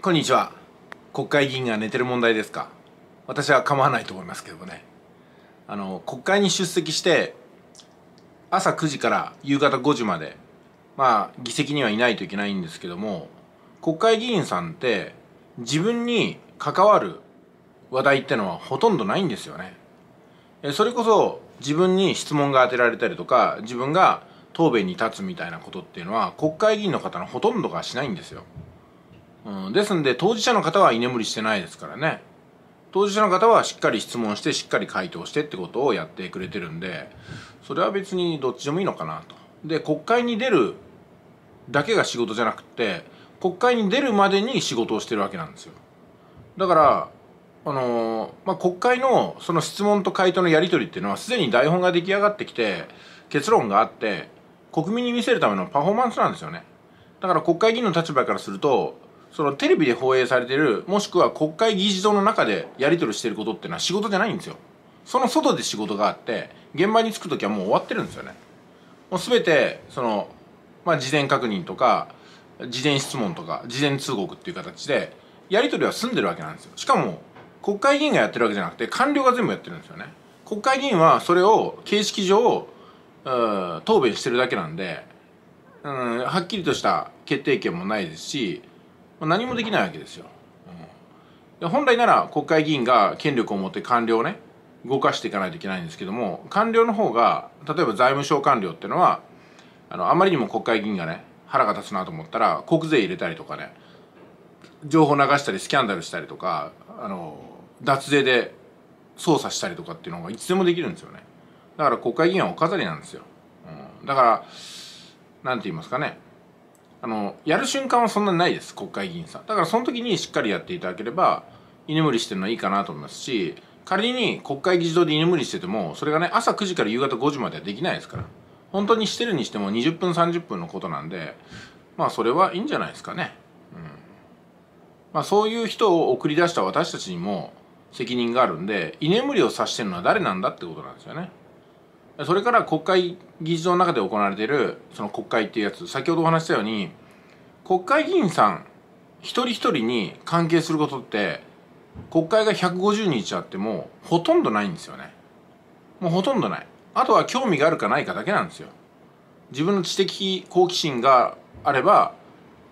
こんにちは国会議員が寝てる問題ですか私は構わないと思いますけどもねあの国会に出席して朝9時から夕方5時までまあ議席にはいないといけないんですけども国会議員さんって自分に関わる話題ってのはほとんどないんですよねそれこそ自分に質問が当てられたりとか自分が答弁に立つみたいなことっていうのは国会議員の方のほとんどがしないんですようん、ですんで当事者の方は居眠りしてないですからね当事者の方はしっかり質問してしっかり回答してってことをやってくれてるんでそれは別にどっちでもいいのかなと。で国会に出るだけが仕事じゃなくて国会に出るまでに仕事をしてるわけなんですよ。だからあのー、まあ、国会のその質問と回答のやり取りっていうのはすでに台本が出来上がってきて結論があって国民に見せるためのパフォーマンスなんですよねだから国会議員の立場からするとそのテレビで放映されてるもしくは国会議事堂の中でやり取りしてることっていうのは仕事じゃないんですよその外で仕事があって現場に着く時はもう終わってるんですよねもう全てその、まあ、事前確認とか事前質問とか事前通告っていう形でやり取りは済んでるわけなんですよしかも国会議員がやってるわけじゃなくて官僚が全部やってるんですよね国会議員はそれを形式上答弁してるだけなんでうんはっきりとした決定権もないですし何もできないわけですよ、本来なら国会議員が権力を持って官僚をね動かしていかないといけないんですけども官僚の方が例えば財務省官僚っていうのはあのあまりにも国会議員がね腹が立つなと思ったら国税入れたりとかね情報流したりスキャンダルしたりとかあの脱税で捜査したりとかっていうのがいつでもできるんですよねだから国会議員はお飾りなんですよ、うん、だから何て言いますかねあのやる瞬間はそんなにないです国会議員さんだからその時にしっかりやっていただければ居眠りしてるのはいいかなと思いますし仮に国会議事堂で居眠りしててもそれがね朝9時から夕方5時まではできないですから本当にしてるにしても20分30分のことなんでまあそれはいいんじゃないですかね、うんまあ、そういう人を送り出した私たちにも責任があるんで居眠りをさしてるのは誰なんだってことなんですよねそれから国会議事堂の中で行われているその国会っていうやつ先ほどお話したように国会議員さん一人一人に関係することって国会が150日あってもほとんどないんですよねもうほとんどないあとは興味があるかないかだけなんですよ自分の知的好奇心があれば、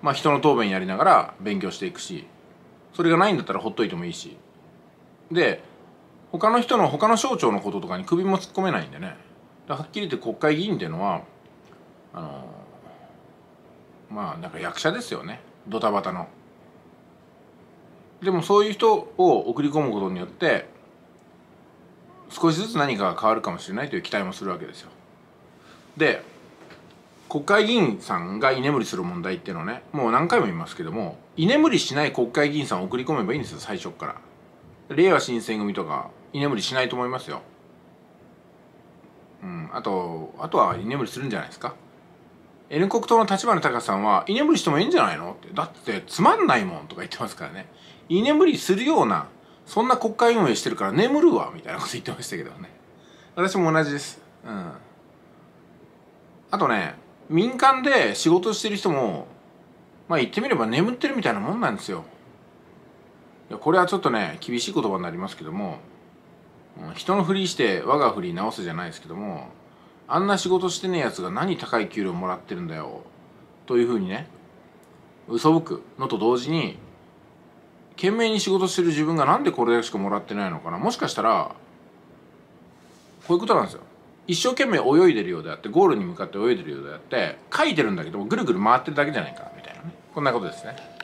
まあ、人の答弁やりながら勉強していくしそれがないんだったらほっといてもいいしで他の人の他の省庁のこととかに首も突っ込めないんでねはっきり言って国会議員っていうのはあのまあなんか役者ですよねドタバタの。でもそういう人を送り込むことによって少しずつ何かが変わるかもしれないという期待もするわけですよ。で国会議員さんが居眠りする問題っていうのはねもう何回も言いますけども居眠りしない国会議員さんを送り込めばいいんですよ最初から。れいわ新選組とか居眠りしないと思いますよ。あとあとは居眠りするんじゃないですか N 国党の立花隆さんは居眠りしてもいいんじゃないのってだってつまんないもんとか言ってますからね居眠りするようなそんな国会運営してるから眠るわみたいなこと言ってましたけどね私も同じですうんあとね民間で仕事してる人もまあ言ってみれば眠ってるみたいなもんなんですよこれはちょっとね厳しい言葉になりますけども人のふりして我がふり直すじゃないですけどもあんな仕事してねえやつが何高い給料もらってるんだよというふうにね嘘ぶくのと同時に懸命に仕事してる自分がなんでこれだけしかもらってないのかなもしかしたらこういうことなんですよ一生懸命泳いでるようであってゴールに向かって泳いでるようであって書いてるんだけどぐるぐる回ってるだけじゃないかみたいなねこんなことですね。